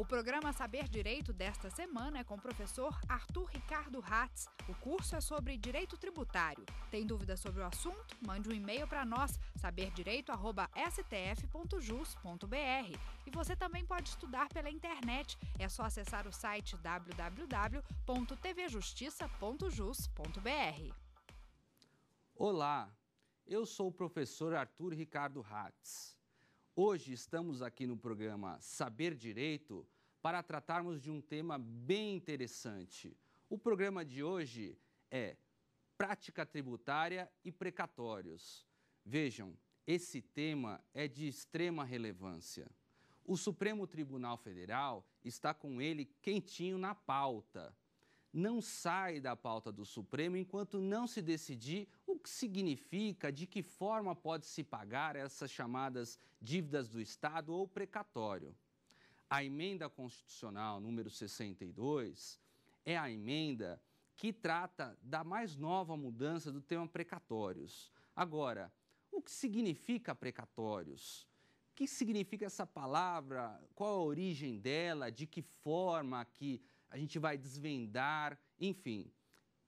O programa Saber Direito desta semana é com o professor Arthur Ricardo Ratz. O curso é sobre direito tributário. Tem dúvidas sobre o assunto? Mande um e-mail para nós, saberdireito.stf.jus.br. E você também pode estudar pela internet. É só acessar o site www.tvjustiça.jus.br. Olá, eu sou o professor Arthur Ricardo Ratz. Hoje estamos aqui no programa Saber Direito para tratarmos de um tema bem interessante. O programa de hoje é prática tributária e precatórios. Vejam, esse tema é de extrema relevância. O Supremo Tribunal Federal está com ele quentinho na pauta. Não sai da pauta do Supremo enquanto não se decidir o que significa, de que forma pode se pagar essas chamadas dívidas do Estado ou precatório. A emenda constitucional número 62 é a emenda que trata da mais nova mudança do tema precatórios. Agora, o que significa precatórios? O que significa essa palavra? Qual a origem dela? De que forma que a gente vai desvendar? Enfim,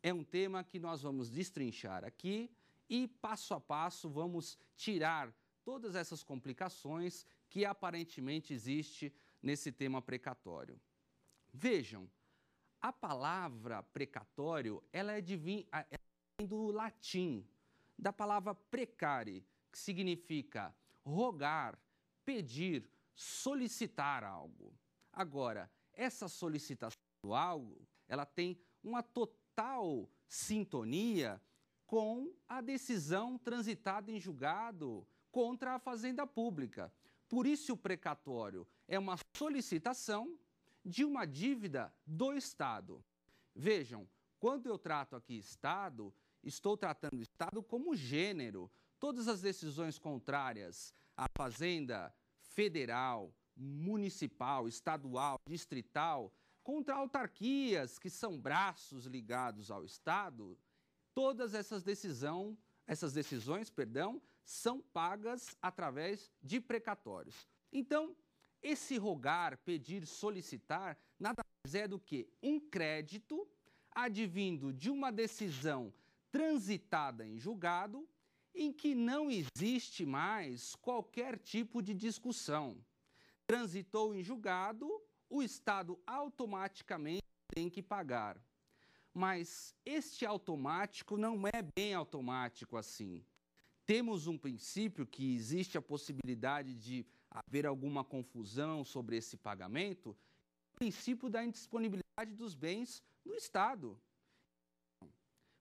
é um tema que nós vamos destrinchar aqui e passo a passo vamos tirar todas essas complicações que aparentemente existe nesse tema precatório. Vejam, a palavra precatório, ela é do latim, da palavra precare, que significa rogar, pedir, solicitar algo. Agora, essa solicitação do algo, ela tem uma total sintonia com a decisão transitada em julgado contra a fazenda pública. Por isso, o precatório é uma solicitação de uma dívida do Estado. Vejam, quando eu trato aqui Estado, estou tratando o Estado como gênero. Todas as decisões contrárias à Fazenda Federal, Municipal, Estadual, Distrital, contra autarquias que são braços ligados ao Estado, todas essas decisão, essas decisões, perdão, são pagas através de precatórios. Então, esse rogar, pedir, solicitar, nada mais é do que um crédito advindo de uma decisão transitada em julgado em que não existe mais qualquer tipo de discussão. Transitou em julgado, o Estado automaticamente tem que pagar. Mas este automático não é bem automático assim temos um princípio que existe a possibilidade de haver alguma confusão sobre esse pagamento, o princípio da indisponibilidade dos bens do Estado.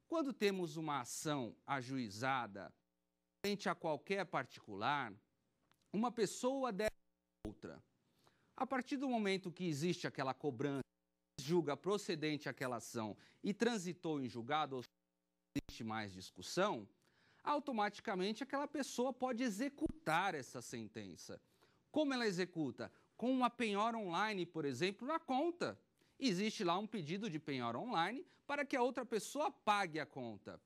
Quando temos uma ação ajuizada frente a qualquer particular, uma pessoa deve outra. A partir do momento que existe aquela cobrança, julga procedente aquela ação e transitou em julgado, ou seja, não existe mais discussão, automaticamente aquela pessoa pode executar essa sentença. Como ela executa? Com uma penhora online, por exemplo, na conta. Existe lá um pedido de penhora online para que a outra pessoa pague a conta.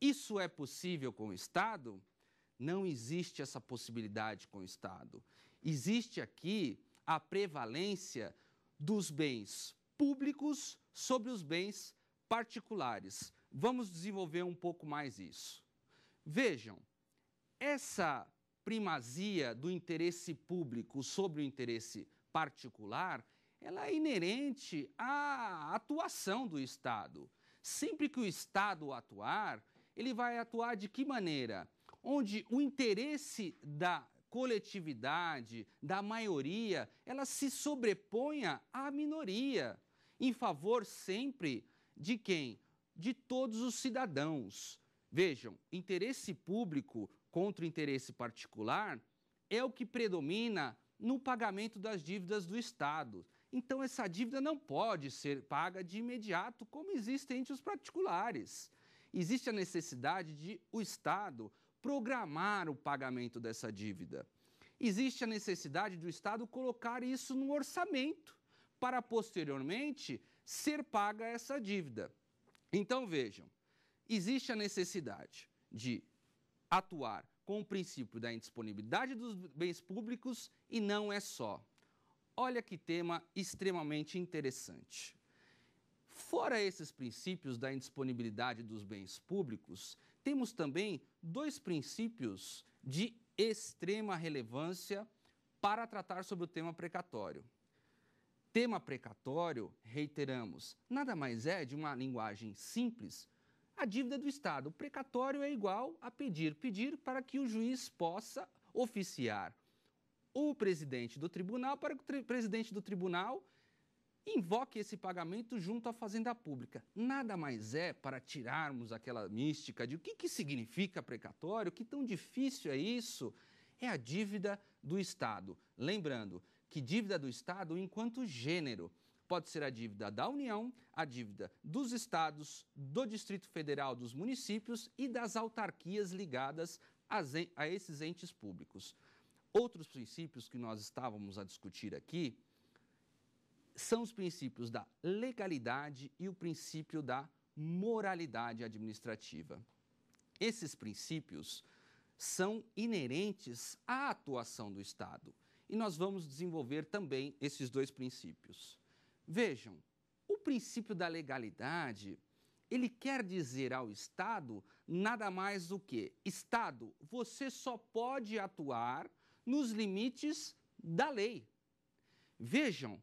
Isso é possível com o Estado? Não existe essa possibilidade com o Estado. Existe aqui a prevalência dos bens públicos sobre os bens particulares. Vamos desenvolver um pouco mais isso. Vejam, essa primazia do interesse público sobre o interesse particular, ela é inerente à atuação do Estado. Sempre que o Estado atuar, ele vai atuar de que maneira? Onde o interesse da coletividade, da maioria, ela se sobreponha à minoria, em favor sempre de quem? De todos os cidadãos. Vejam, interesse público contra interesse particular é o que predomina no pagamento das dívidas do Estado. Então, essa dívida não pode ser paga de imediato, como existe entre os particulares. Existe a necessidade de o Estado programar o pagamento dessa dívida. Existe a necessidade do Estado colocar isso no orçamento para posteriormente ser paga essa dívida. Então, vejam, existe a necessidade de atuar com o princípio da indisponibilidade dos bens públicos e não é só. Olha que tema extremamente interessante. Fora esses princípios da indisponibilidade dos bens públicos, temos também dois princípios de extrema relevância para tratar sobre o tema precatório. Tema precatório, reiteramos, nada mais é de uma linguagem simples a dívida do Estado. O precatório é igual a pedir, pedir para que o juiz possa oficiar o presidente do tribunal para que o presidente do tribunal invoque esse pagamento junto à Fazenda Pública. Nada mais é para tirarmos aquela mística de o que, que significa precatório, que tão difícil é isso, é a dívida do Estado. Lembrando que dívida do Estado enquanto gênero. Pode ser a dívida da União, a dívida dos estados, do Distrito Federal, dos municípios e das autarquias ligadas a esses entes públicos. Outros princípios que nós estávamos a discutir aqui são os princípios da legalidade e o princípio da moralidade administrativa. Esses princípios são inerentes à atuação do Estado. E nós vamos desenvolver também esses dois princípios. Vejam, o princípio da legalidade, ele quer dizer ao Estado nada mais do que: Estado, você só pode atuar nos limites da lei. Vejam,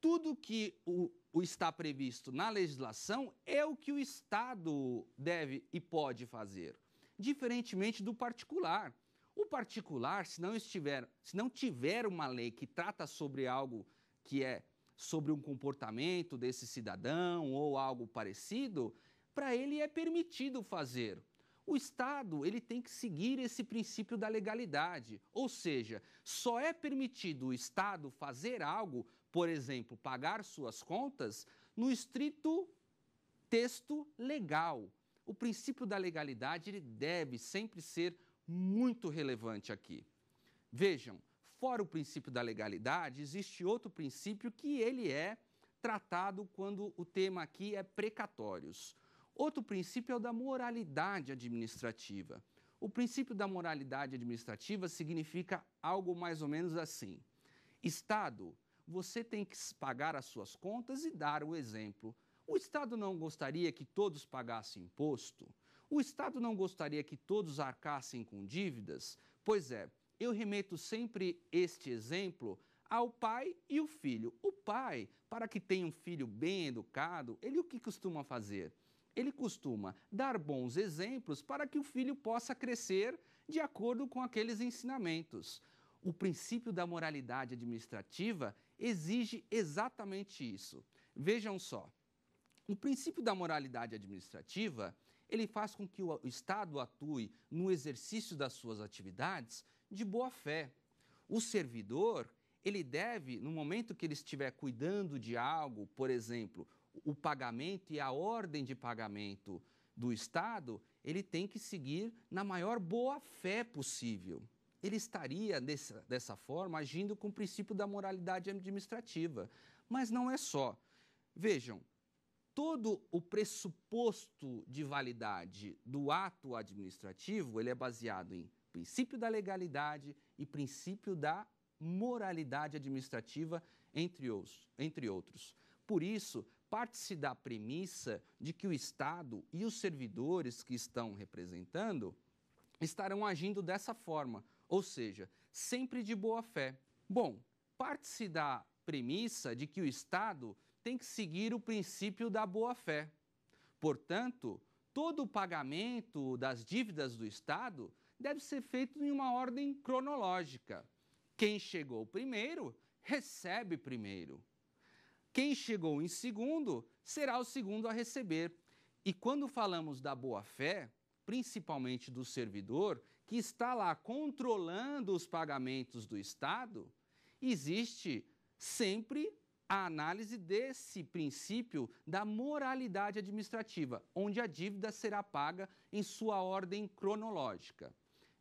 tudo que o, o está previsto na legislação é o que o Estado deve e pode fazer, diferentemente do particular. O particular, se não, estiver, se não tiver uma lei que trata sobre algo que é sobre um comportamento desse cidadão ou algo parecido, para ele é permitido fazer. O Estado ele tem que seguir esse princípio da legalidade, ou seja, só é permitido o Estado fazer algo, por exemplo, pagar suas contas, no estrito texto legal. O princípio da legalidade ele deve sempre ser muito relevante aqui. Vejam, fora o princípio da legalidade, existe outro princípio que ele é tratado quando o tema aqui é precatórios. Outro princípio é o da moralidade administrativa. O princípio da moralidade administrativa significa algo mais ou menos assim: Estado, você tem que pagar as suas contas e dar o exemplo. O Estado não gostaria que todos pagassem imposto? O Estado não gostaria que todos arcassem com dívidas? Pois é, eu remeto sempre este exemplo ao pai e o filho. O pai, para que tenha um filho bem educado, ele o que costuma fazer? Ele costuma dar bons exemplos para que o filho possa crescer de acordo com aqueles ensinamentos. O princípio da moralidade administrativa exige exatamente isso. Vejam só. O princípio da moralidade administrativa, ele faz com que o Estado atue no exercício das suas atividades de boa fé. O servidor, ele deve, no momento que ele estiver cuidando de algo, por exemplo, o pagamento e a ordem de pagamento do Estado, ele tem que seguir na maior boa fé possível. Ele estaria dessa, dessa forma agindo com o princípio da moralidade administrativa. Mas não é só. Vejam, todo o pressuposto de validade do ato administrativo, ele é baseado em princípio da legalidade e princípio da moralidade administrativa, entre, os, entre outros. Por isso, parte-se da premissa de que o Estado e os servidores que estão representando estarão agindo dessa forma, ou seja, sempre de boa fé. Bom, parte-se da premissa de que o Estado tem que seguir o princípio da boa fé. Portanto, todo o pagamento das dívidas do Estado deve ser feito em uma ordem cronológica. Quem chegou primeiro recebe primeiro. Quem chegou em segundo será o segundo a receber. E quando falamos da boa-fé, principalmente do servidor, que está lá controlando os pagamentos do Estado, existe sempre a análise desse princípio da moralidade administrativa, onde a dívida será paga em sua ordem cronológica.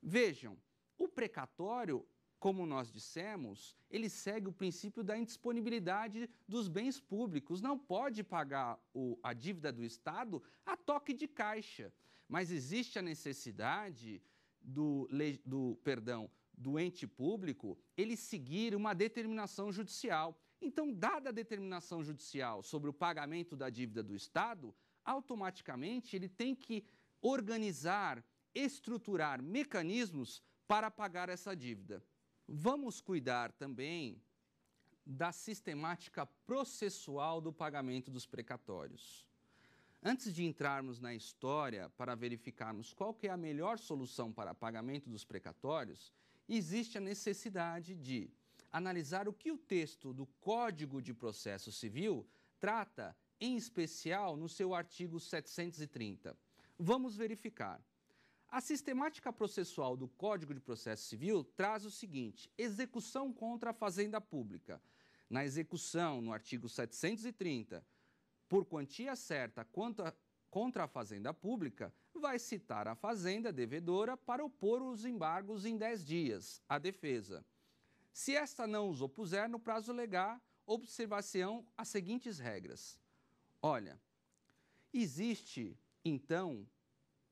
Vejam, o precatório, como nós dissemos, ele segue o princípio da indisponibilidade dos bens públicos. Não pode pagar o, a dívida do Estado a toque de caixa. Mas existe a necessidade do, do perdão do ente público ele seguir uma determinação judicial. Então, dada a determinação judicial sobre o pagamento da dívida do Estado, automaticamente ele tem que organizar estruturar mecanismos para pagar essa dívida. Vamos cuidar também da sistemática processual do pagamento dos precatórios. Antes de entrarmos na história para verificarmos qual é a melhor solução para pagamento dos precatórios, existe a necessidade de analisar o que o texto do Código de Processo Civil trata, em especial no seu artigo 730. Vamos verificar. A sistemática processual do Código de Processo Civil traz o seguinte: execução contra a fazenda pública. Na execução, no artigo 730, por quantia certa contra, contra a fazenda pública, vai citar a fazenda devedora para opor os embargos em 10 dias, a defesa. Se esta não os opuser no prazo legal, observação as seguintes regras. Olha, existe, então,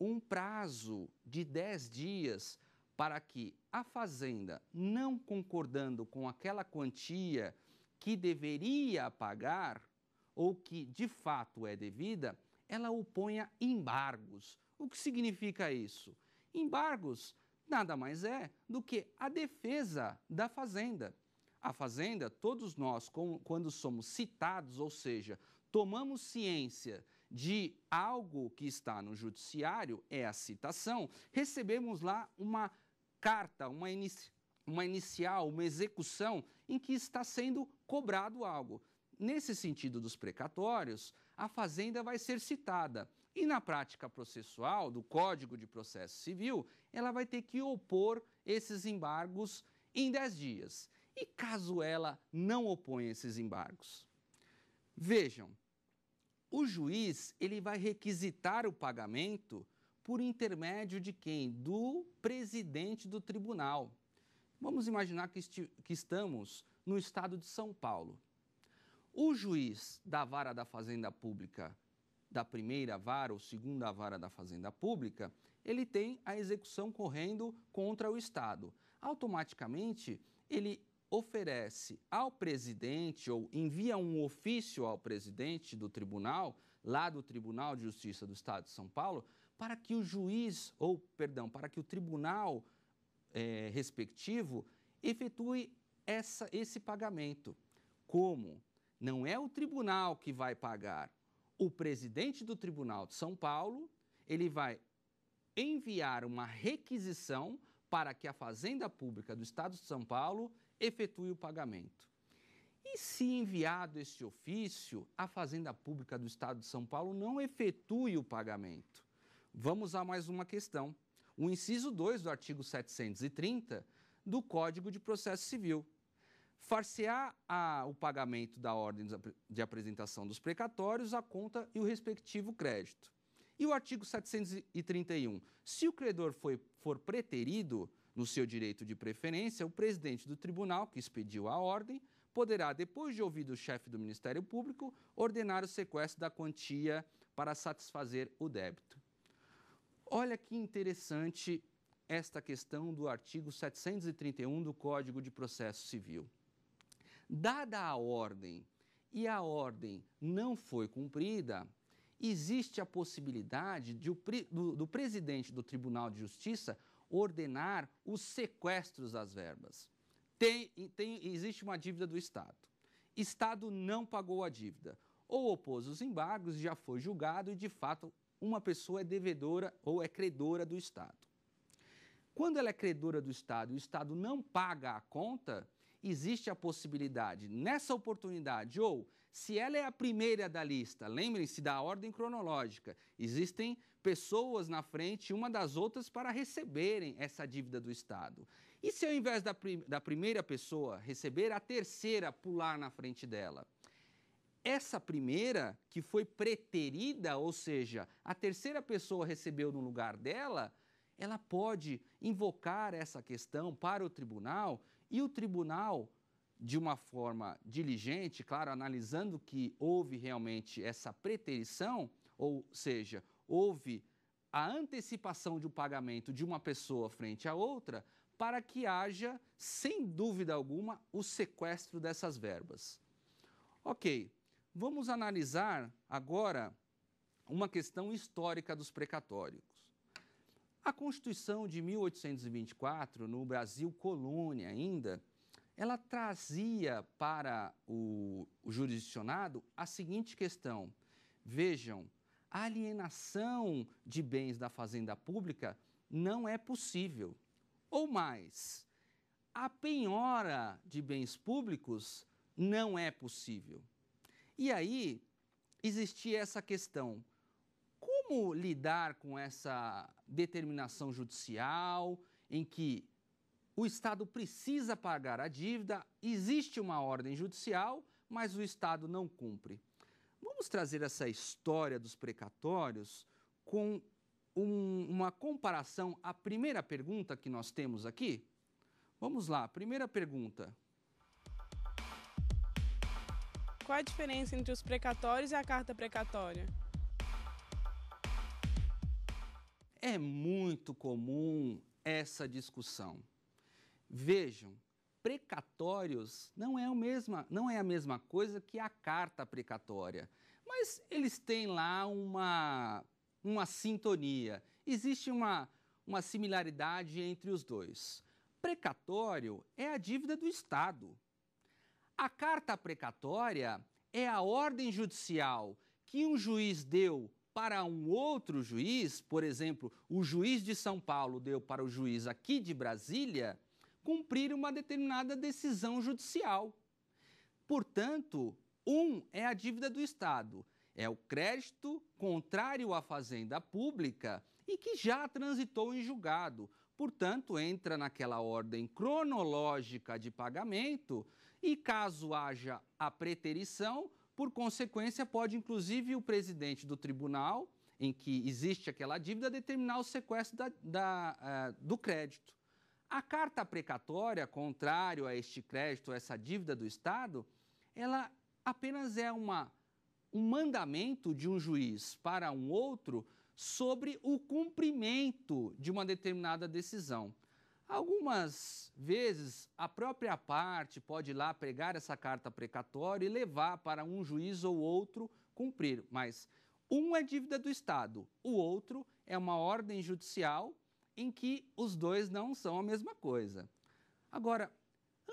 um prazo de 10 dias para que a Fazenda, não concordando com aquela quantia que deveria pagar ou que de fato é devida, ela oponha embargos. O que significa isso? Embargos nada mais é do que a defesa da Fazenda. A Fazenda, todos nós, quando somos citados, ou seja, tomamos ciência de algo que está no judiciário, é a citação, recebemos lá uma carta, uma, inici uma inicial, uma execução em que está sendo cobrado algo. Nesse sentido dos precatórios, a Fazenda vai ser citada. E na prática processual do Código de Processo Civil, ela vai ter que opor esses embargos em 10 dias. E caso ela não oponha esses embargos? Vejam, o juiz ele vai requisitar o pagamento por intermédio de quem? Do presidente do tribunal. Vamos imaginar que, que estamos no estado de São Paulo. O juiz da vara da Fazenda Pública, da primeira vara ou segunda vara da Fazenda Pública, ele tem a execução correndo contra o Estado. Automaticamente, ele oferece ao presidente ou envia um ofício ao presidente do tribunal, lá do Tribunal de Justiça do Estado de São Paulo, para que o juiz, ou perdão, para que o tribunal é, respectivo efetue essa, esse pagamento. Como? Não é o tribunal que vai pagar. O presidente do Tribunal de São Paulo, ele vai enviar uma requisição para que a Fazenda Pública do Estado de São Paulo efetue o pagamento. E se enviado este ofício, a Fazenda Pública do Estado de São Paulo não efetue o pagamento? Vamos a mais uma questão. O inciso 2 do artigo 730 do Código de Processo Civil. farcear a, o pagamento da ordem de apresentação dos precatórios, a conta e o respectivo crédito. E o artigo 731. Se o credor foi, for preterido, no seu direito de preferência, o presidente do tribunal, que expediu a ordem, poderá, depois de ouvido o chefe do Ministério Público, ordenar o sequestro da quantia para satisfazer o débito. Olha que interessante esta questão do artigo 731 do Código de Processo Civil. Dada a ordem e a ordem não foi cumprida, existe a possibilidade de, do, do presidente do Tribunal de Justiça ordenar os sequestros das verbas. Tem, tem, existe uma dívida do Estado. Estado não pagou a dívida ou opôs os embargos, já foi julgado e, de fato, uma pessoa é devedora ou é credora do Estado. Quando ela é credora do Estado e o Estado não paga a conta, existe a possibilidade, nessa oportunidade, ou se ela é a primeira da lista, lembrem-se da ordem cronológica, existem pessoas na frente uma das outras para receberem essa dívida do Estado. E se ao invés da, prim da primeira pessoa receber, a terceira pular na frente dela? Essa primeira, que foi preterida, ou seja, a terceira pessoa recebeu no lugar dela, ela pode invocar essa questão para o tribunal e o tribunal, de uma forma diligente, claro, analisando que houve realmente essa preterição, ou seja, houve a antecipação de um pagamento de uma pessoa frente à outra para que haja, sem dúvida alguma, o sequestro dessas verbas. Ok, vamos analisar agora uma questão histórica dos precatórios. A Constituição de 1824, no Brasil colônia ainda, ela trazia para o, o jurisdicionado a seguinte questão. Vejam, a alienação de bens da fazenda pública não é possível. Ou mais, a penhora de bens públicos não é possível. E aí existia essa questão: como lidar com essa determinação judicial em que o Estado precisa pagar a dívida, existe uma ordem judicial, mas o Estado não cumpre? Vamos trazer essa história dos precatórios com um, uma comparação à primeira pergunta que nós temos aqui? Vamos lá, primeira pergunta. Qual a diferença entre os precatórios e a carta precatória? É muito comum essa discussão. Vejam, precatórios não é, mesma, não é a mesma coisa que a carta precatória. Mas eles têm lá uma, uma sintonia. Existe uma, uma similaridade entre os dois. Precatório é a dívida do Estado. A carta precatória é a ordem judicial que um juiz deu para um outro juiz, por exemplo, o juiz de São Paulo deu para o juiz aqui de Brasília, cumprir uma determinada decisão judicial. Portanto, um é a dívida do Estado, é o crédito contrário à fazenda pública e que já transitou em julgado. Portanto, entra naquela ordem cronológica de pagamento e, caso haja a preterição, por consequência, pode inclusive o presidente do tribunal, em que existe aquela dívida, determinar o sequestro da, da, uh, do crédito. A carta precatória, contrário a este crédito, a essa dívida do Estado, ela apenas é uma, um mandamento de um juiz para um outro sobre o cumprimento de uma determinada decisão. Algumas vezes, a própria parte pode ir lá pregar essa carta precatória e levar para um juiz ou outro cumprir, mas um é dívida do Estado, o outro é uma ordem judicial em que os dois não são a mesma coisa. Agora,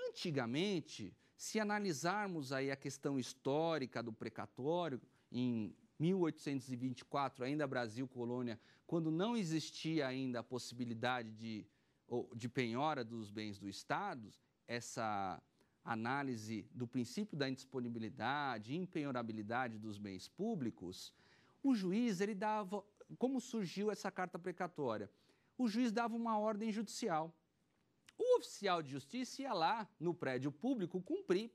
antigamente, se analisarmos aí a questão histórica do precatório, em 1824, ainda Brasil colônia, quando não existia ainda a possibilidade de, de penhora dos bens do Estado, essa análise do princípio da indisponibilidade, impenhorabilidade dos bens públicos, o juiz, ele dava, como surgiu essa carta precatória? O juiz dava uma ordem judicial oficial de justiça ia lá no prédio público cumprir.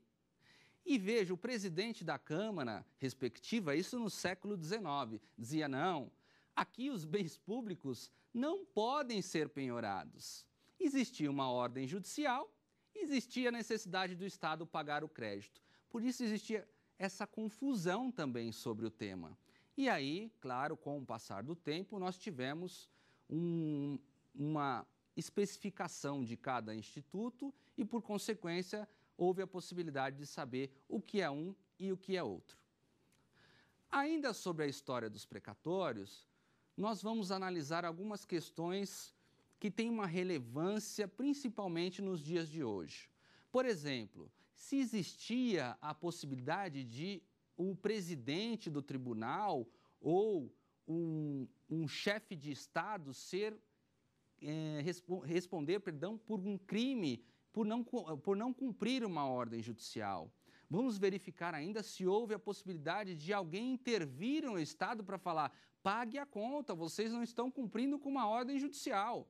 E veja, o presidente da Câmara respectiva, isso no século XIX, dizia: não, aqui os bens públicos não podem ser penhorados. Existia uma ordem judicial, existia a necessidade do Estado pagar o crédito. Por isso existia essa confusão também sobre o tema. E aí, claro, com o passar do tempo, nós tivemos um, uma especificação de cada instituto e, por consequência, houve a possibilidade de saber o que é um e o que é outro. Ainda sobre a história dos precatórios, nós vamos analisar algumas questões que têm uma relevância principalmente nos dias de hoje. Por exemplo, se existia a possibilidade de o presidente do tribunal ou um, um chefe de Estado ser é, responder perdão, por um crime, por não, por não cumprir uma ordem judicial. Vamos verificar ainda se houve a possibilidade de alguém intervir no Estado para falar: pague a conta, vocês não estão cumprindo com uma ordem judicial.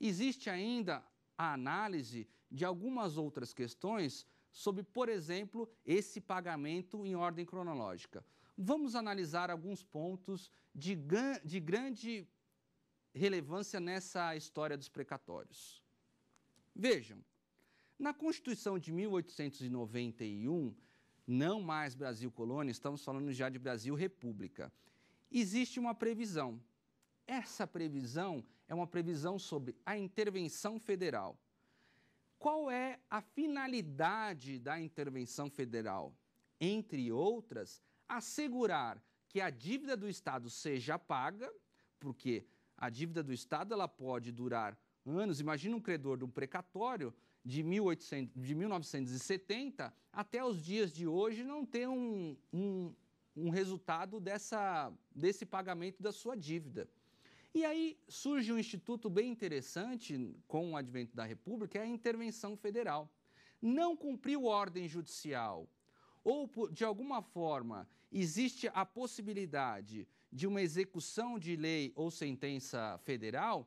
Existe ainda a análise de algumas outras questões sobre, por exemplo, esse pagamento em ordem cronológica. Vamos analisar alguns pontos de, de grande relevância nessa história dos precatórios. Vejam, na Constituição de 1891, não mais Brasil colônia, estamos falando já de Brasil república, existe uma previsão. Essa previsão é uma previsão sobre a intervenção federal. Qual é a finalidade da intervenção federal? Entre outras, assegurar que a dívida do Estado seja paga, porque a dívida do Estado ela pode durar anos. Imagina um credor de um precatório de, 1800, de 1970 até os dias de hoje não ter um, um, um resultado dessa, desse pagamento da sua dívida. E aí surge um instituto bem interessante com o advento da República, é a intervenção federal. Não cumpriu ordem judicial ou de alguma forma existe a possibilidade de uma execução de lei ou sentença federal,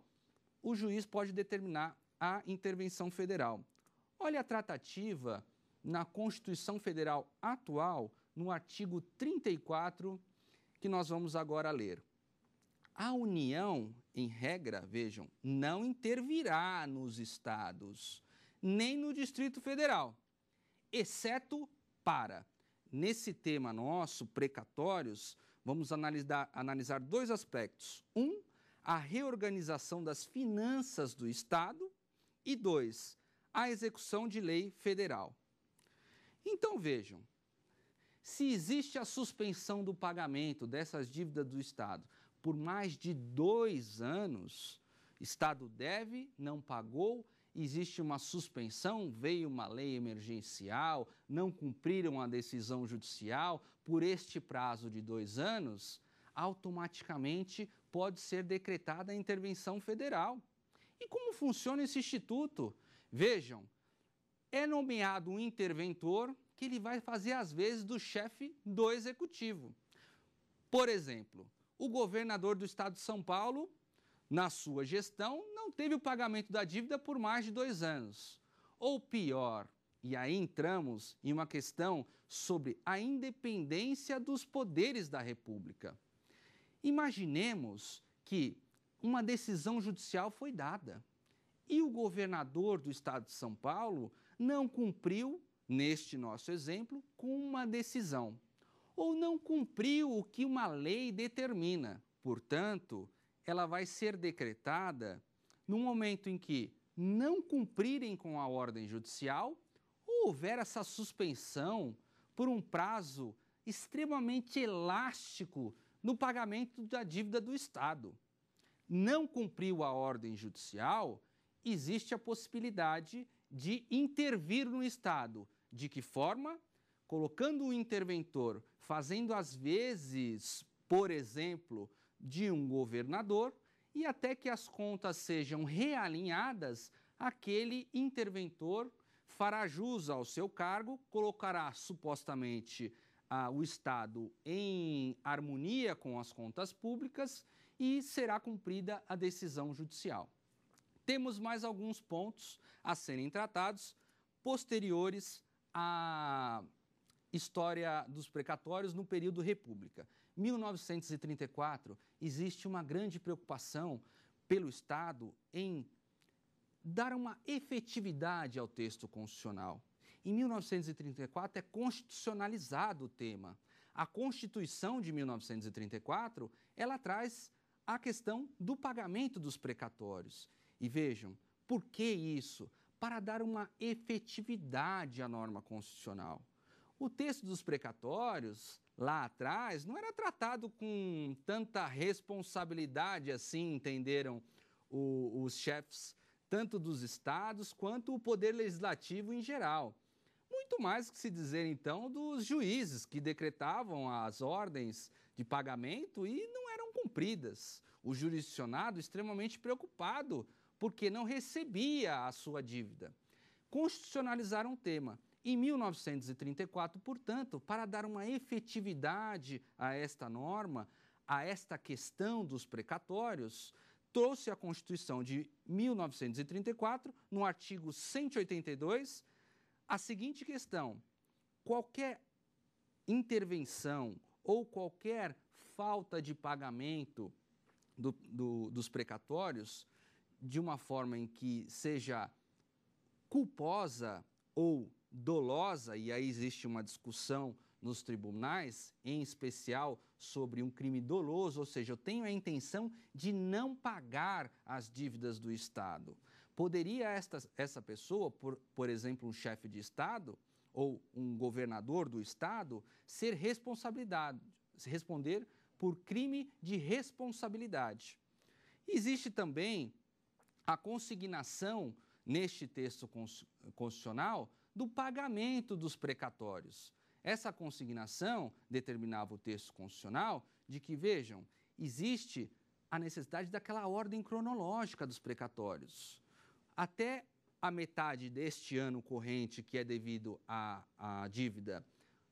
o juiz pode determinar a intervenção federal. Olha a tratativa na Constituição Federal atual, no artigo 34, que nós vamos agora ler. A União, em regra, vejam, não intervirá nos estados, nem no Distrito Federal, exceto para. Nesse tema nosso, precatórios, vamos analisar, analisar dois aspectos. Um, a reorganização das finanças do Estado e dois, a execução de lei federal. Então vejam, se existe a suspensão do pagamento dessas dívidas do Estado por mais de dois anos, Estado deve, não pagou, existe uma suspensão, veio uma lei emergencial, não cumpriram a decisão judicial por este prazo de dois anos, automaticamente pode ser decretada a intervenção federal. E como funciona esse instituto? Vejam, é nomeado um interventor que ele vai fazer às vezes do chefe do executivo. Por exemplo, o governador do estado de São Paulo na sua gestão, não teve o pagamento da dívida por mais de dois anos. Ou pior, e aí entramos em uma questão sobre a independência dos poderes da República. Imaginemos que uma decisão judicial foi dada e o governador do estado de São Paulo não cumpriu, neste nosso exemplo, com uma decisão, ou não cumpriu o que uma lei determina. Portanto, ela vai ser decretada no momento em que não cumprirem com a ordem judicial ou houver essa suspensão por um prazo extremamente elástico no pagamento da dívida do Estado. Não cumpriu a ordem judicial, existe a possibilidade de intervir no Estado. De que forma? Colocando o interventor, fazendo às vezes, por exemplo, de um governador e até que as contas sejam realinhadas, aquele interventor fará jus ao seu cargo, colocará supostamente ah, o Estado em harmonia com as contas públicas e será cumprida a decisão judicial. Temos mais alguns pontos a serem tratados posteriores à história dos precatórios no período República. 1934, existe uma grande preocupação pelo Estado em dar uma efetividade ao texto constitucional. Em 1934 é constitucionalizado o tema. A Constituição de 1934, ela traz a questão do pagamento dos precatórios. E vejam, por que isso? Para dar uma efetividade à norma constitucional. O texto dos precatórios lá atrás não era tratado com tanta responsabilidade assim, entenderam o, os chefes, tanto dos estados quanto o poder legislativo em geral. Muito mais que se dizer então dos juízes que decretavam as ordens de pagamento e não eram cumpridas. O jurisdicionado extremamente preocupado porque não recebia a sua dívida. constitucionalizaram o tema em 1934, portanto, para dar uma efetividade a esta norma, a esta questão dos precatórios, trouxe a Constituição de 1934, no artigo 182, a seguinte questão: qualquer intervenção ou qualquer falta de pagamento do, do, dos precatórios, de uma forma em que seja culposa ou dolosa, e aí existe uma discussão nos tribunais, em especial sobre um crime doloso, ou seja, eu tenho a intenção de não pagar as dívidas do Estado. Poderia esta, essa pessoa, por, por exemplo, um chefe de Estado ou um governador do Estado, ser responsabilidade, responder por crime de responsabilidade. Existe também a consignação neste texto constitucional do pagamento dos precatórios. Essa consignação determinava o texto constitucional de que, vejam, existe a necessidade daquela ordem cronológica dos precatórios. Até a metade deste ano corrente, que é devido à, à dívida,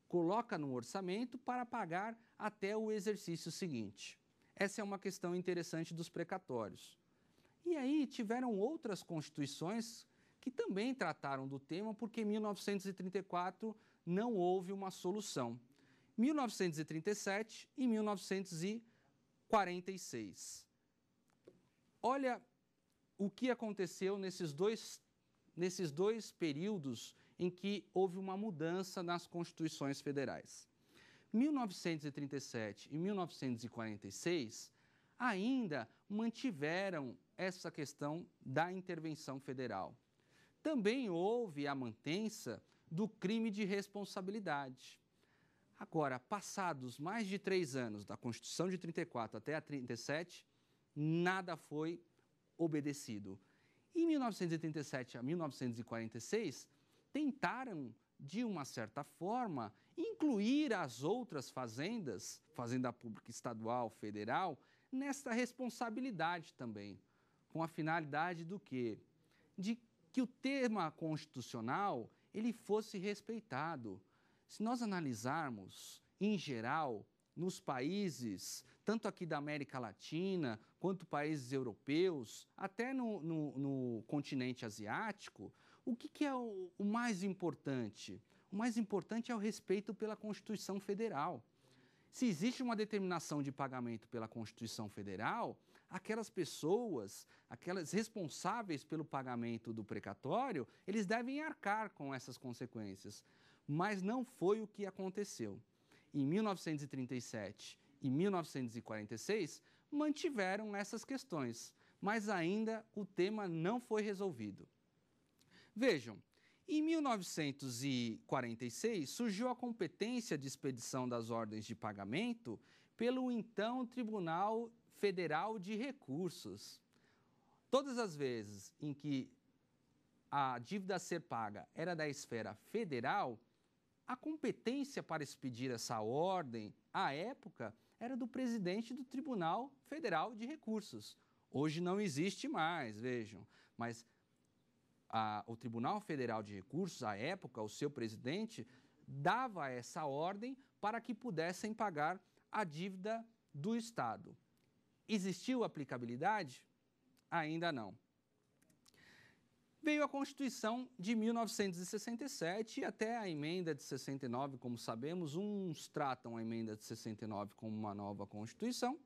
coloca no orçamento para pagar até o exercício seguinte. Essa é uma questão interessante dos precatórios. E aí tiveram outras constituições que também trataram do tema porque em 1934 não houve uma solução. 1937 e 1946. Olha o que aconteceu nesses dois, nesses dois períodos em que houve uma mudança nas constituições federais. 1937 e 1946 ainda mantiveram essa questão da intervenção federal. Também houve a mantença do crime de responsabilidade. Agora, passados mais de três anos, da Constituição de 34 até a 37, nada foi obedecido. Em 1937 a 1946, tentaram, de uma certa forma, incluir as outras fazendas, fazenda pública estadual, federal, nesta responsabilidade também, com a finalidade do quê? De que o tema constitucional ele fosse respeitado. Se nós analisarmos, em geral, nos países, tanto aqui da América Latina, quanto países europeus, até no, no, no continente asiático, o que, que é o, o mais importante? O mais importante é o respeito pela Constituição Federal. Se existe uma determinação de pagamento pela Constituição Federal, aquelas pessoas, aquelas responsáveis pelo pagamento do precatório, eles devem arcar com essas consequências. Mas não foi o que aconteceu. Em 1937 e 1946, mantiveram essas questões, mas ainda o tema não foi resolvido. Vejam, em 1946 surgiu a competência de expedição das ordens de pagamento pelo então Tribunal Federal de Recursos. Todas as vezes em que a dívida a ser paga era da esfera federal, a competência para expedir essa ordem, à época, era do presidente do Tribunal Federal de Recursos. Hoje não existe mais, vejam. Mas a, o Tribunal Federal de Recursos, à época, o seu presidente, dava essa ordem para que pudessem pagar a dívida do Estado. Existiu aplicabilidade? Ainda não. Veio a Constituição de 1967 e até a emenda de 69, como sabemos, uns tratam a emenda de 69 como uma nova Constituição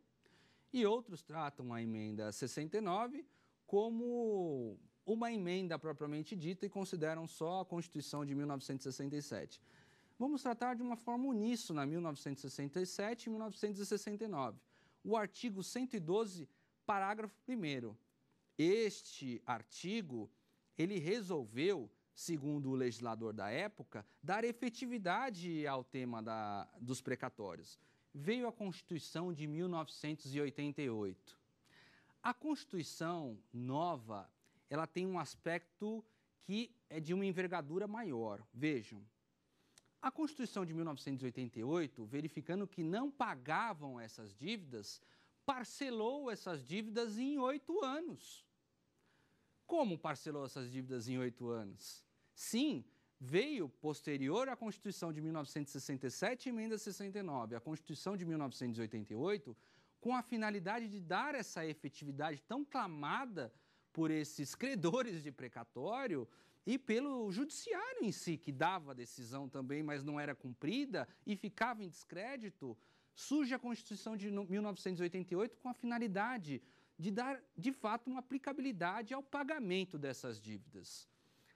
e outros tratam a emenda 69 como uma emenda propriamente dita e consideram só a Constituição de 1967. Vamos tratar de uma forma uníssona 1967 e 1969 o artigo 112, parágrafo 1 Este artigo, ele resolveu, segundo o legislador da época, dar efetividade ao tema da, dos precatórios. Veio a Constituição de 1988. A Constituição nova, ela tem um aspecto que é de uma envergadura maior. Vejam, a Constituição de 1988, verificando que não pagavam essas dívidas, parcelou essas dívidas em oito anos. Como parcelou essas dívidas em oito anos? Sim, veio posterior à Constituição de 1967, emenda 69, a Constituição de 1988, com a finalidade de dar essa efetividade tão clamada por esses credores de precatório e pelo judiciário em si, que dava a decisão também, mas não era cumprida e ficava em descrédito, surge a Constituição de 1988 com a finalidade de dar, de fato, uma aplicabilidade ao pagamento dessas dívidas.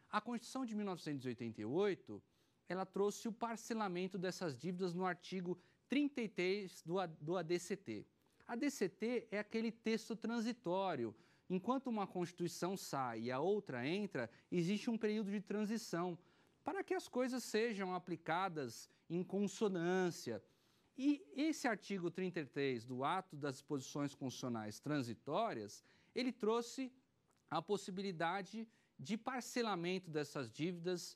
A Constituição de 1988, ela trouxe o parcelamento dessas dívidas no artigo 33 do, do ADCT. A DCT é aquele texto transitório Enquanto uma Constituição sai e a outra entra, existe um período de transição para que as coisas sejam aplicadas em consonância. E esse artigo 33 do ato das disposições constitucionais transitórias, ele trouxe a possibilidade de parcelamento dessas dívidas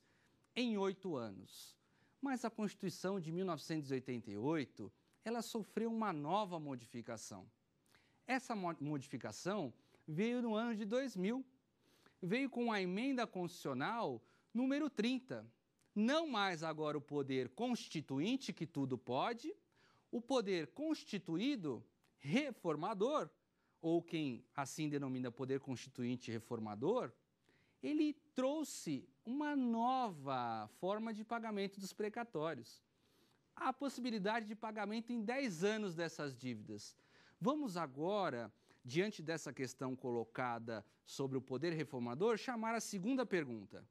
em oito anos. Mas a Constituição de 1988, ela sofreu uma nova modificação. Essa modificação veio no ano de 2000. Veio com a emenda constitucional número 30. Não mais agora o poder constituinte, que tudo pode, o poder constituído, reformador, ou quem assim denomina poder constituinte reformador, ele trouxe uma nova forma de pagamento dos precatórios. A possibilidade de pagamento em 10 anos dessas dívidas. Vamos agora diante dessa questão colocada sobre o poder reformador, chamar a segunda pergunta.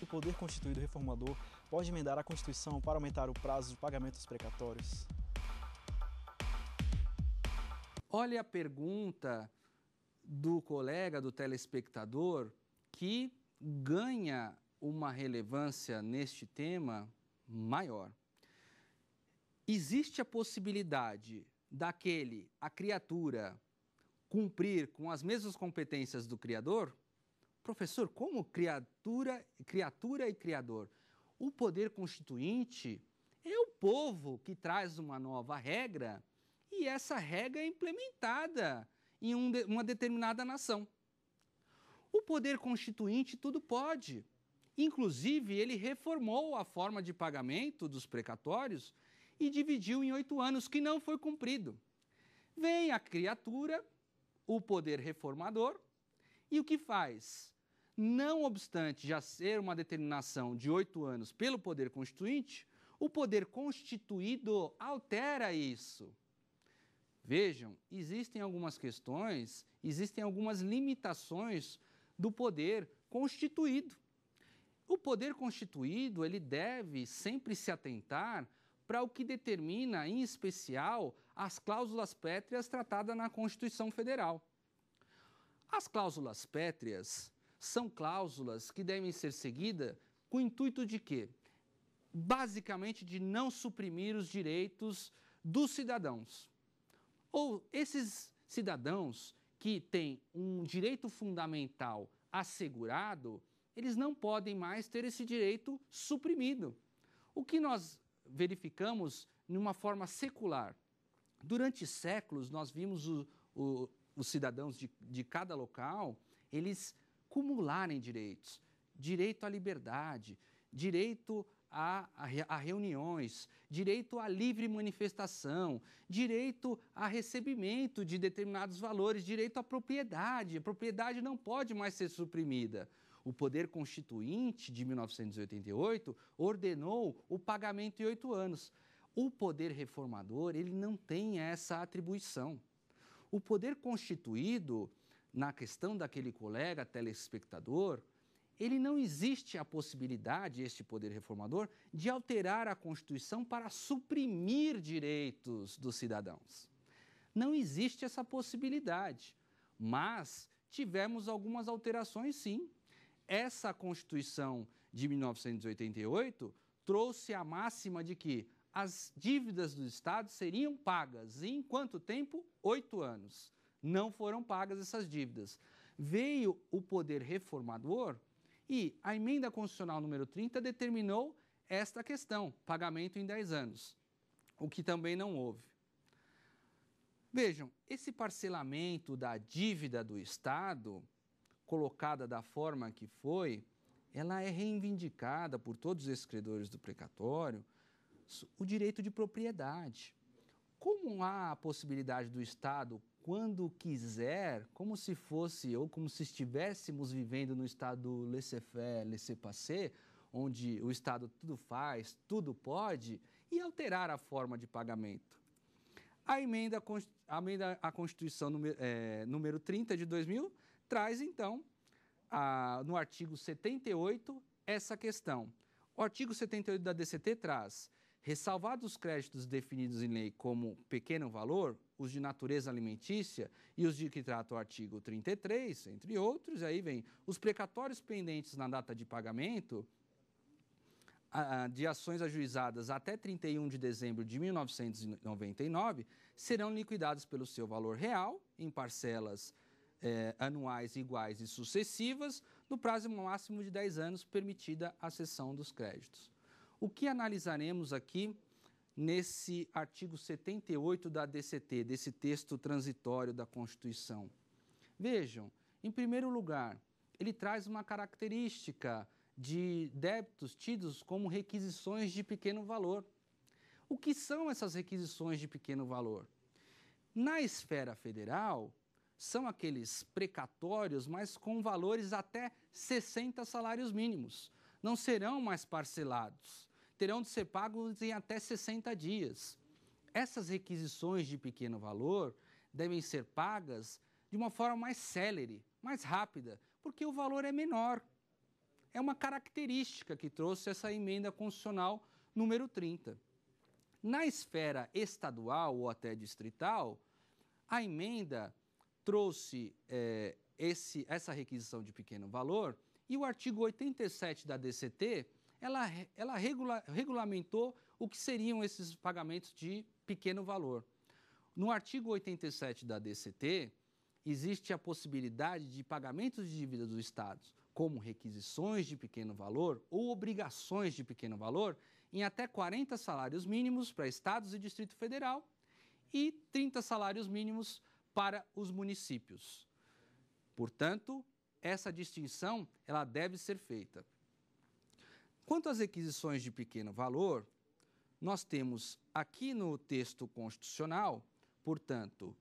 O poder constituído reformador pode emendar a Constituição para aumentar o prazo de pagamento dos precatórios? Olha a pergunta do colega, do telespectador, que ganha uma relevância neste tema maior. Existe a possibilidade daquele, a criatura, cumprir com as mesmas competências do Criador? Professor, como criatura, criatura e Criador? O poder constituinte é o povo que traz uma nova regra e essa regra é implementada em um de, uma determinada nação. O poder constituinte tudo pode. Inclusive, ele reformou a forma de pagamento dos precatórios e dividiu em oito anos, que não foi cumprido. Vem a criatura, o poder reformador, e o que faz? Não obstante já ser uma determinação de oito anos pelo poder constituinte, o poder constituído altera isso. Vejam, existem algumas questões, existem algumas limitações do poder constituído. O poder constituído, ele deve sempre se atentar para o que determina, em especial, as cláusulas pétreas tratadas na Constituição Federal. As cláusulas pétreas são cláusulas que devem ser seguidas com o intuito de quê? Basicamente de não suprimir os direitos dos cidadãos. Ou esses cidadãos que têm um direito fundamental assegurado, eles não podem mais ter esse direito suprimido. O que nós verificamos numa forma secular. Durante séculos, nós vimos o, o, os cidadãos de, de cada local, eles cumularem direitos. Direito à liberdade, direito a, a, reuniões, direito à livre manifestação, direito a recebimento de determinados valores, direito à propriedade. A propriedade não pode mais ser suprimida o Poder Constituinte de 1988 ordenou o pagamento em oito anos. O Poder Reformador ele não tem essa atribuição. O Poder Constituído, na questão daquele colega telespectador, ele não existe a possibilidade, este poder reformador, de alterar a Constituição para suprimir direitos dos cidadãos. Não existe essa possibilidade. Mas tivemos algumas alterações, sim essa Constituição de 1988 trouxe a máxima de que as dívidas do Estado seriam pagas em quanto tempo? Oito anos. Não foram pagas essas dívidas. Veio o poder reformador e a emenda constitucional número 30 determinou esta questão, pagamento em 10 anos, o que também não houve. Vejam, esse parcelamento da dívida do Estado colocada da forma que foi, ela é reivindicada por todos os escritores do precatório o direito de propriedade. Como há a possibilidade do Estado, quando quiser, como se fosse ou como se estivéssemos vivendo no Estado laissez-faire, laissez-passer, onde o Estado tudo faz, tudo pode, e alterar a forma de pagamento? A emenda, a à Constituição número, eh, número 30 de 2000 traz então, a, no artigo 78, essa questão. O artigo 78 da DCT traz: ressalvados os créditos definidos em lei como pequeno valor, os de natureza alimentícia e os de que trata o artigo 33, entre outros, aí vem os precatórios pendentes na data de pagamento de ações ajuizadas até 31 de dezembro de 1999 serão liquidados pelo seu valor real em parcelas é, anuais iguais e sucessivas, no prazo máximo de 10 anos, permitida a cessão dos créditos. O que analisaremos aqui nesse artigo 78 da DCT, desse texto transitório da Constituição? Vejam, em primeiro lugar, ele traz uma característica de débitos tidos como requisições de pequeno valor. O que são essas requisições de pequeno valor? Na esfera federal, são aqueles precatórios, mas com valores até 60 salários mínimos. Não serão mais parcelados, terão de ser pagos em até 60 dias. Essas requisições de pequeno valor devem ser pagas de uma forma mais célere, mais rápida, porque o valor é menor. É uma característica que trouxe essa emenda constitucional número 30. Na esfera estadual ou até distrital, a emenda trouxe é, esse, essa requisição de pequeno valor e o artigo 87 da DCT, ela, ela regula, regulamentou o que seriam esses pagamentos de pequeno valor. No artigo 87 da DCT, existe a possibilidade de pagamentos de dívida do Estado, como requisições de pequeno valor ou obrigações de pequeno valor, em até 40 salários mínimos para estados e Distrito Federal e 30 salários mínimos para para os municípios. Portanto, essa distinção ela deve ser feita. Quanto às requisições de pequeno valor, nós temos aqui no texto constitucional, portanto,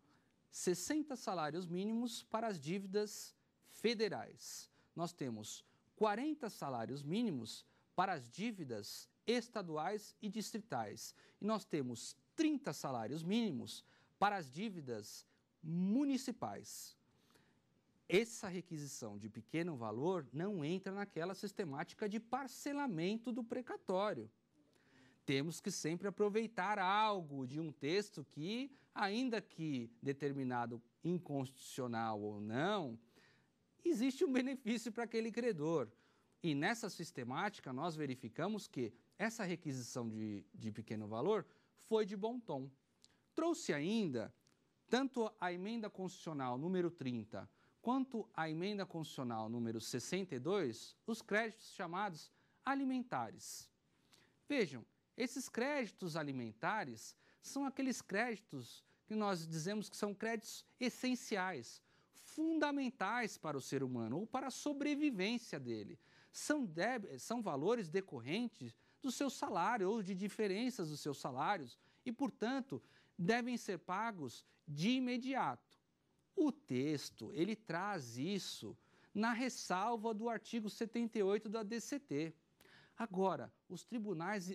60 salários mínimos para as dívidas federais. Nós temos 40 salários mínimos para as dívidas estaduais e distritais. E nós temos 30 salários mínimos para as dívidas municipais. Essa requisição de pequeno valor não entra naquela sistemática de parcelamento do precatório. Temos que sempre aproveitar algo de um texto que, ainda que determinado inconstitucional ou não, existe um benefício para aquele credor. E nessa sistemática, nós verificamos que essa requisição de, de pequeno valor foi de bom tom. Trouxe ainda tanto a emenda constitucional número 30 quanto a emenda constitucional número 62, os créditos chamados alimentares. Vejam, esses créditos alimentares são aqueles créditos que nós dizemos que são créditos essenciais, fundamentais para o ser humano ou para a sobrevivência dele. São, são valores decorrentes do seu salário ou de diferenças dos seus salários e, portanto, devem ser pagos de imediato. O texto, ele traz isso na ressalva do artigo 78 da DCT. Agora, os tribunais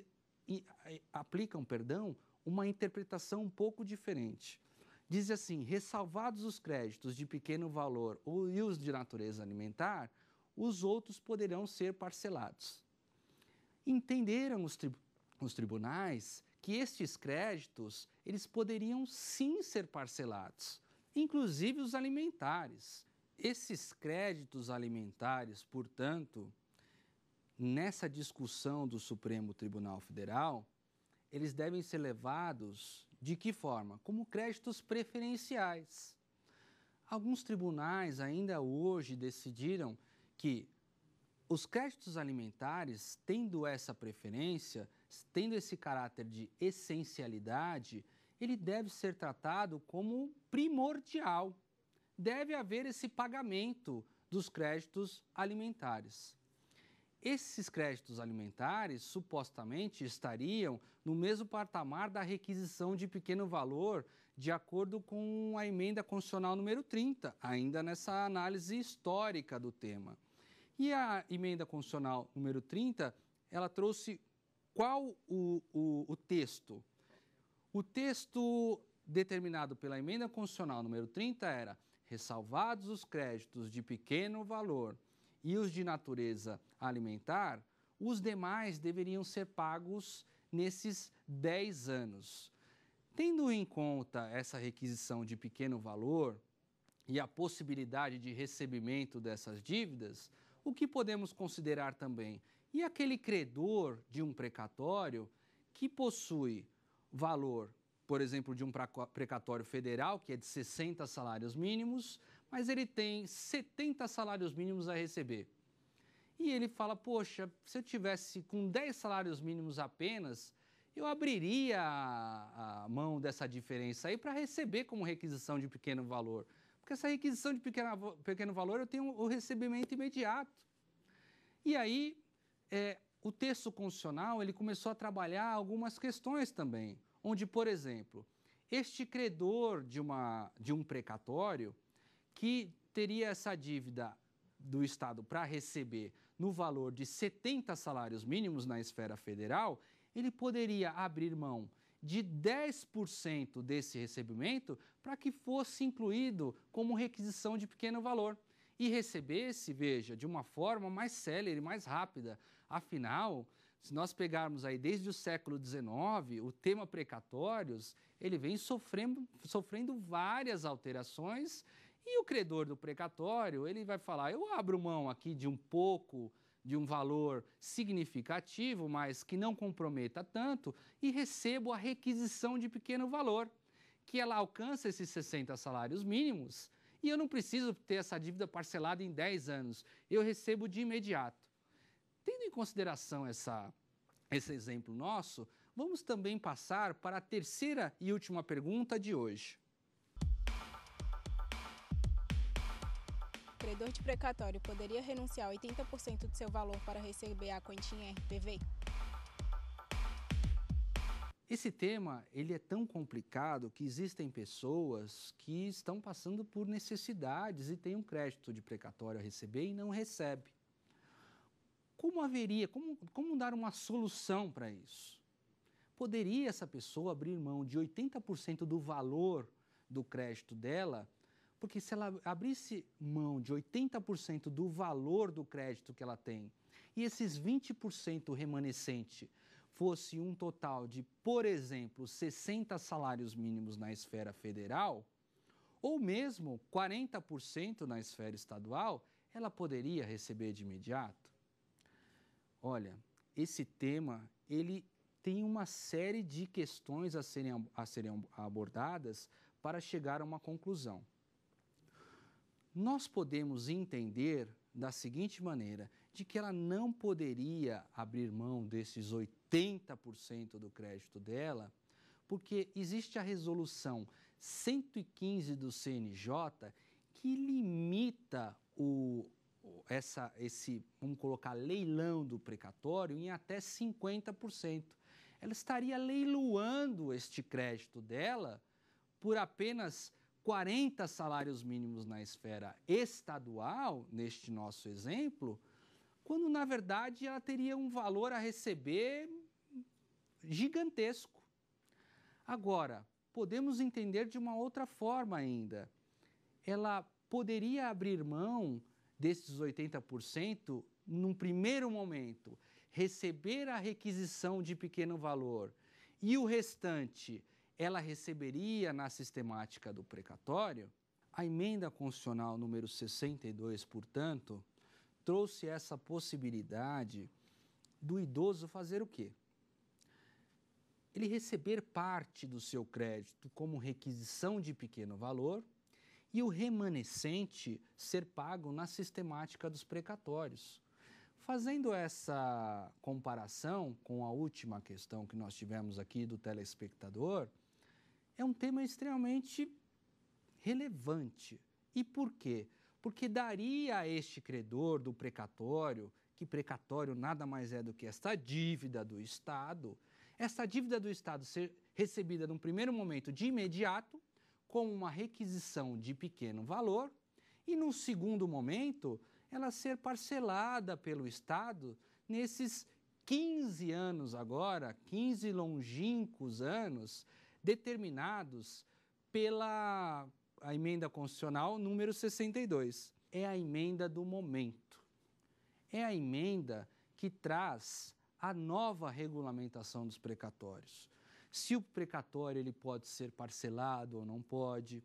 aplicam, perdão, uma interpretação um pouco diferente. Diz assim: ressalvados os créditos de pequeno valor ou e os de natureza alimentar, os outros poderão ser parcelados. Entenderam os, tri os tribunais que estes créditos, eles poderiam sim ser parcelados, inclusive os alimentares. Esses créditos alimentares, portanto, nessa discussão do Supremo Tribunal Federal, eles devem ser levados de que forma? Como créditos preferenciais. Alguns tribunais ainda hoje decidiram que os créditos alimentares, tendo essa preferência, tendo esse caráter de essencialidade, ele deve ser tratado como primordial. Deve haver esse pagamento dos créditos alimentares. Esses créditos alimentares supostamente estariam no mesmo patamar da requisição de pequeno valor, de acordo com a emenda constitucional número 30, ainda nessa análise histórica do tema. E a emenda constitucional número 30, ela trouxe qual o, o, o texto? O texto determinado pela emenda constitucional número 30 era ressalvados os créditos de pequeno valor e os de natureza alimentar, os demais deveriam ser pagos nesses 10 anos. Tendo em conta essa requisição de pequeno valor e a possibilidade de recebimento dessas dívidas, o que podemos considerar também e aquele credor de um precatório que possui valor, por exemplo, de um precatório federal, que é de 60 salários mínimos, mas ele tem 70 salários mínimos a receber. E ele fala: Poxa, se eu tivesse com 10 salários mínimos apenas, eu abriria a, mão dessa diferença aí para receber como requisição de pequeno valor. Porque essa requisição de pequeno, pequeno valor eu tenho o recebimento imediato. E aí é, o texto constitucional ele começou a trabalhar algumas questões também, onde, por exemplo, este credor de, uma, de um precatório que teria essa dívida do Estado para receber no valor de 70 salários mínimos na esfera federal, ele poderia abrir mão de 10% desse recebimento para que fosse incluído como requisição de pequeno valor e recebesse, veja, de uma forma mais célere, mais rápida, Afinal, se nós pegarmos aí desde o século XIX, o tema precatórios, ele vem sofrendo, sofrendo várias alterações e o credor do precatório, ele vai falar, eu abro mão aqui de um pouco de um valor significativo, mas que não comprometa tanto, e recebo a requisição de pequeno valor, que ela alcança esses 60 salários mínimos, e eu não preciso ter essa dívida parcelada em 10 anos, eu recebo de imediato. Tendo em consideração essa, esse exemplo nosso, vamos também passar para a terceira e última pergunta de hoje. O credor de precatório poderia renunciar 80% do seu valor para receber a quantia RPV? Esse tema ele é tão complicado que existem pessoas que estão passando por necessidades e têm um crédito de precatório a receber e não recebe como haveria, como, como dar uma solução para isso? Poderia essa pessoa abrir mão de 80% do valor do crédito dela? Porque se ela abrisse mão de 80% do valor do crédito que ela tem e esses 20% remanescente fosse um total de, por exemplo, 60 salários mínimos na esfera federal, ou mesmo 40% na esfera estadual, ela poderia receber de imediato? olha, esse tema, ele tem uma série de questões a serem, a serem abordadas para chegar a uma conclusão. Nós podemos entender da seguinte maneira, de que ela não poderia abrir mão desses 80% do crédito dela, porque existe a resolução 115 do CNJ que limita o, essa, esse, vamos colocar, leilão do precatório em até 50%. Ela estaria leiloando este crédito dela por apenas 40 salários mínimos na esfera estadual, neste nosso exemplo, quando na verdade ela teria um valor a receber gigantesco. Agora, podemos entender de uma outra forma ainda. Ela poderia abrir mão desses 80%, num primeiro momento, receber a requisição de pequeno valor e o restante ela receberia na sistemática do precatório, a emenda constitucional número 62, portanto, trouxe essa possibilidade do idoso fazer o quê? Ele receber parte do seu crédito como requisição de pequeno valor e o remanescente ser pago na sistemática dos precatórios. Fazendo essa comparação com a última questão que nós tivemos aqui do telespectador, é um tema extremamente relevante. E por quê? Porque daria a este credor do precatório, que precatório nada mais é do que esta dívida do Estado, essa dívida do Estado ser recebida num primeiro momento de imediato, como uma requisição de pequeno valor e, num segundo momento, ela ser parcelada pelo Estado nesses 15 anos agora, 15 longínquos anos, determinados pela emenda constitucional número 62. É a emenda do momento. É a emenda que traz a nova regulamentação dos precatórios se o precatório ele pode ser parcelado ou não pode,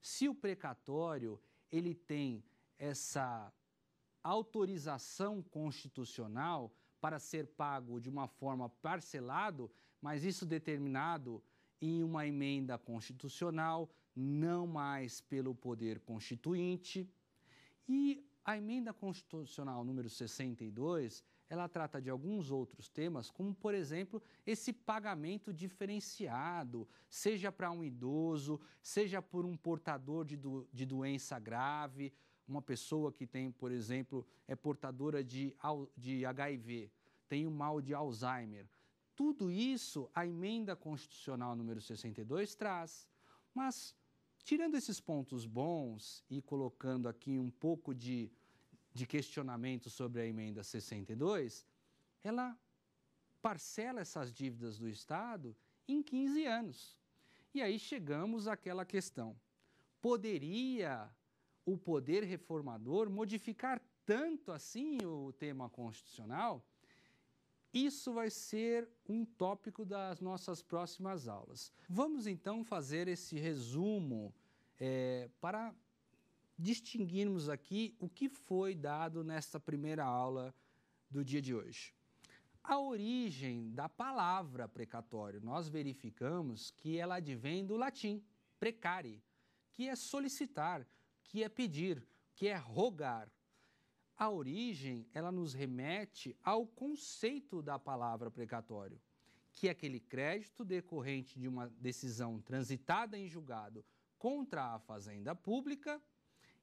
se o precatório ele tem essa autorização constitucional para ser pago de uma forma parcelado, mas isso determinado em uma emenda constitucional, não mais pelo poder constituinte. E a emenda constitucional número 62, ela trata de alguns outros temas, como, por exemplo, esse pagamento diferenciado, seja para um idoso, seja por um portador de, do, de doença grave, uma pessoa que tem, por exemplo, é portadora de, de HIV, tem o mal de Alzheimer. Tudo isso a emenda constitucional número 62 traz. Mas, tirando esses pontos bons e colocando aqui um pouco de de questionamento sobre a emenda 62, ela parcela essas dívidas do Estado em 15 anos. E aí chegamos àquela questão: poderia o poder reformador modificar tanto assim o tema constitucional? Isso vai ser um tópico das nossas próximas aulas. Vamos então fazer esse resumo é, para distinguirmos aqui o que foi dado nesta primeira aula do dia de hoje. A origem da palavra precatório, nós verificamos que ela advém do latim precari, que é solicitar, que é pedir, que é rogar. A origem, ela nos remete ao conceito da palavra precatório, que é aquele crédito decorrente de uma decisão transitada em julgado contra a fazenda pública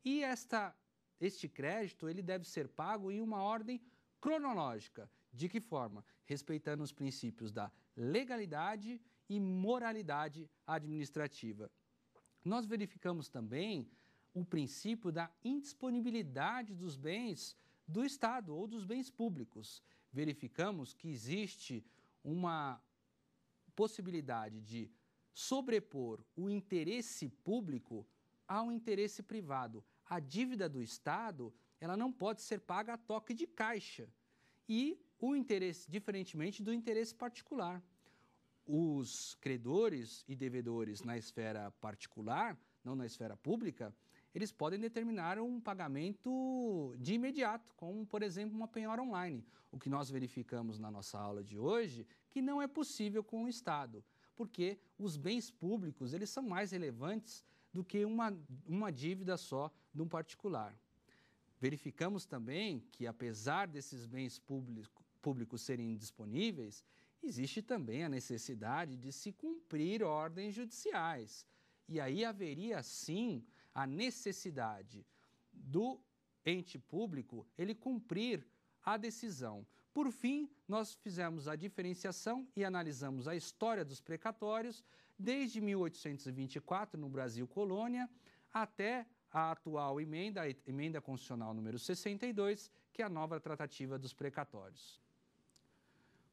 e esta, este crédito ele deve ser pago em uma ordem cronológica. De que forma? Respeitando os princípios da legalidade e moralidade administrativa. Nós verificamos também o princípio da indisponibilidade dos bens do Estado ou dos bens públicos. Verificamos que existe uma possibilidade de sobrepor o interesse público ao interesse privado, a dívida do Estado ela não pode ser paga a toque de caixa e o interesse, diferentemente do interesse particular. Os credores e devedores na esfera particular, não na esfera pública, eles podem determinar um pagamento de imediato, como, por exemplo, uma penhora online. O que nós verificamos na nossa aula de hoje, que não é possível com o Estado, porque os bens públicos eles são mais relevantes do que uma, uma dívida só de um particular. Verificamos também que, apesar desses bens público, públicos serem disponíveis, existe também a necessidade de se cumprir ordens judiciais. E aí haveria, sim, a necessidade do ente público ele cumprir a decisão. Por fim, nós fizemos a diferenciação e analisamos a história dos precatórios desde 1824 no Brasil colônia até a atual emenda, a emenda constitucional número 62, que é a nova tratativa dos precatórios.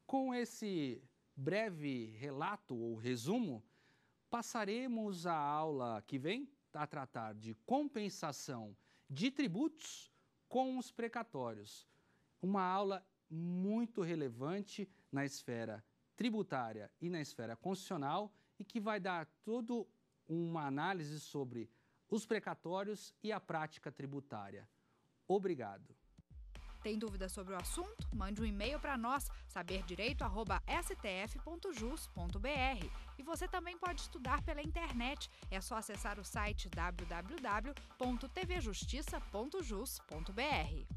Com esse breve relato ou resumo, passaremos a aula que vem a tratar de compensação de tributos com os precatórios. Uma aula muito relevante na esfera tributária e na esfera constitucional e que vai dar toda uma análise sobre os precatórios e a prática tributária. Obrigado. Tem dúvidas sobre o assunto? Mande um e-mail para nós, saberdireito@stf.jus.br. E você também pode estudar pela internet. É só acessar o site www.tvjustiça.jus.br.